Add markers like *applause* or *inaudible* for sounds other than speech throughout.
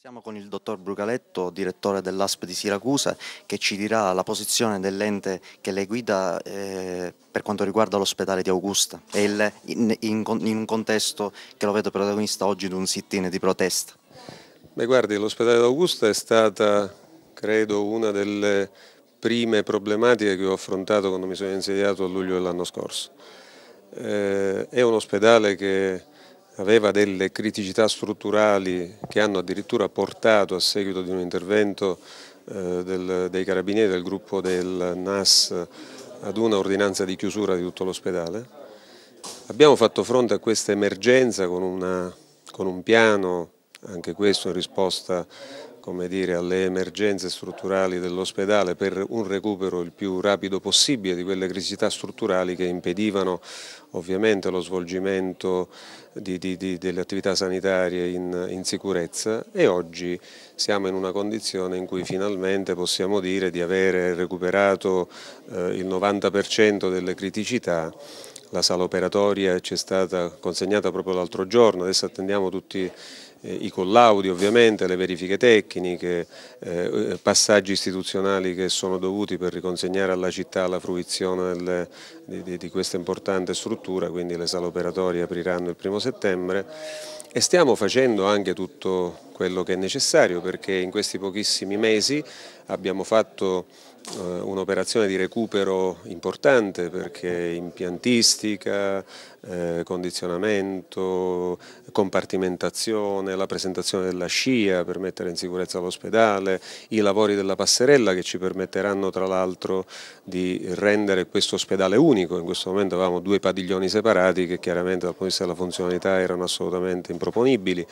Siamo con il dottor Brucaletto, direttore dell'ASP di Siracusa, che ci dirà la posizione dell'ente che le guida eh, per quanto riguarda l'ospedale di Augusta e il, in, in, in, un contesto che lo vedo protagonista oggi di un sit-in di protesta. Beh, guardi, l'ospedale di Augusta è stata, credo, una delle prime problematiche che ho affrontato quando mi sono insediato a luglio dell'anno scorso. Eh, è un ospedale che aveva delle criticità strutturali che hanno addirittura portato a seguito di un intervento eh, del, dei carabinieri del gruppo del NAS ad una ordinanza di chiusura di tutto l'ospedale. Abbiamo fatto fronte a questa emergenza con, una, con un piano, anche questo in risposta come dire, alle emergenze strutturali dell'ospedale per un recupero il più rapido possibile di quelle criticità strutturali che impedivano ovviamente lo svolgimento di, di, di, delle attività sanitarie in, in, sicurezza e oggi siamo in una condizione in cui finalmente possiamo dire di avere recuperato eh, il 90% delle criticità la sala operatoria ci è stata consegnata proprio l'altro giorno, adesso attendiamo tutti eh, i collaudi ovviamente, le verifiche tecniche, eh, passaggi istituzionali che sono dovuti per riconsegnare alla città la fruizione del, di, di, questa importante struttura, quindi le sale operatorie apriranno il primo settembre e stiamo facendo anche tutto quello che è necessario perché in questi pochissimi mesi abbiamo fatto eh, un'operazione di recupero importante perché impiantistica, eh, condizionamento, compartimentazione, la presentazione della scia per mettere in sicurezza l'ospedale, i lavori della passerella che ci permetteranno tra l'altro di rendere questo ospedale unico, in questo momento avevamo due padiglioni separati che chiaramente dal punto di vista della funzionalità erano assolutamente improponibili.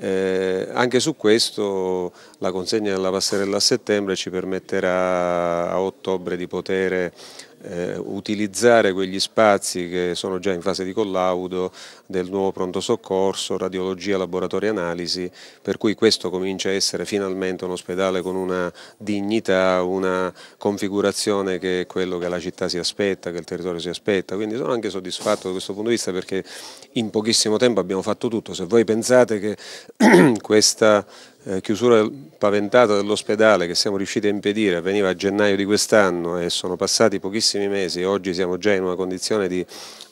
Eh, anche su questo la consegna della passerella a settembre ci permetterà a ottobre di poter eh, utilizzare quegli spazi che sono già in fase di collaudo del nuovo pronto soccorso, radiologia, laboratorio analisi, per cui questo comincia a essere finalmente un ospedale con una dignità, una configurazione che è quello che la città si aspetta, che il territorio si aspetta, quindi sono anche soddisfatto da questo punto di vista perché in pochissimo tempo abbiamo fatto tutto, se voi pensate che *clears throat* questa eh, chiusura paventata dell'ospedale che siamo riusciti a impedire avveniva a gennaio di quest'anno e sono passati pochissimi mesi e oggi siamo già in una condizione di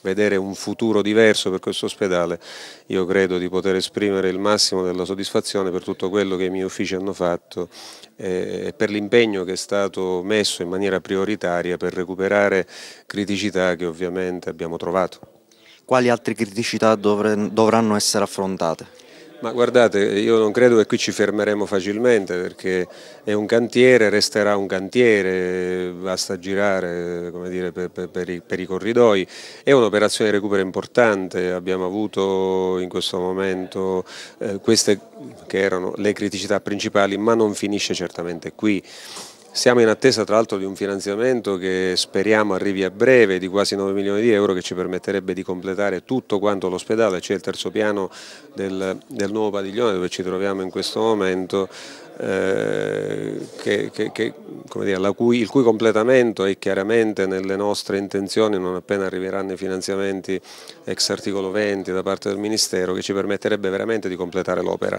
vedere un futuro diverso per questo ospedale, io credo di poter esprimere il massimo della soddisfazione per tutto quello che i miei uffici hanno fatto eh, e per l'impegno che è stato messo in maniera prioritaria per recuperare criticità che ovviamente abbiamo trovato. Quali altre criticità dovranno essere affrontate? Ma guardate, io non credo che qui ci fermeremo facilmente perché è un cantiere, resterà un cantiere, basta girare dire, per, per, i, per, i, corridoi. È un'operazione di recupero importante, abbiamo avuto in questo momento eh, queste che erano le criticità principali, ma non finisce certamente qui. Siamo in attesa tra l'altro di un finanziamento che speriamo arrivi a breve di quasi 9 milioni di euro che ci permetterebbe di completare tutto quanto l'ospedale, c'è il terzo piano del, del nuovo padiglione dove ci troviamo in questo momento eh, che, che, che, dire, cui, il cui completamento è chiaramente nelle nostre intenzioni non appena arriveranno i finanziamenti ex articolo 20 da parte del Ministero che ci permetterebbe veramente di completare l'opera,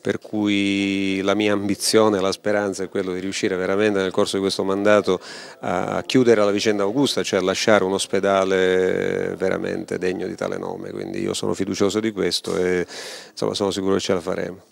per cui la mia ambizione, la speranza è quella di riuscire veramente nel corso di questo mandato a chiudere la vicenda Augusta, cioè a lasciare un ospedale veramente degno di tale nome, quindi io sono fiducioso di questo e insomma, sono sicuro che ce la faremo.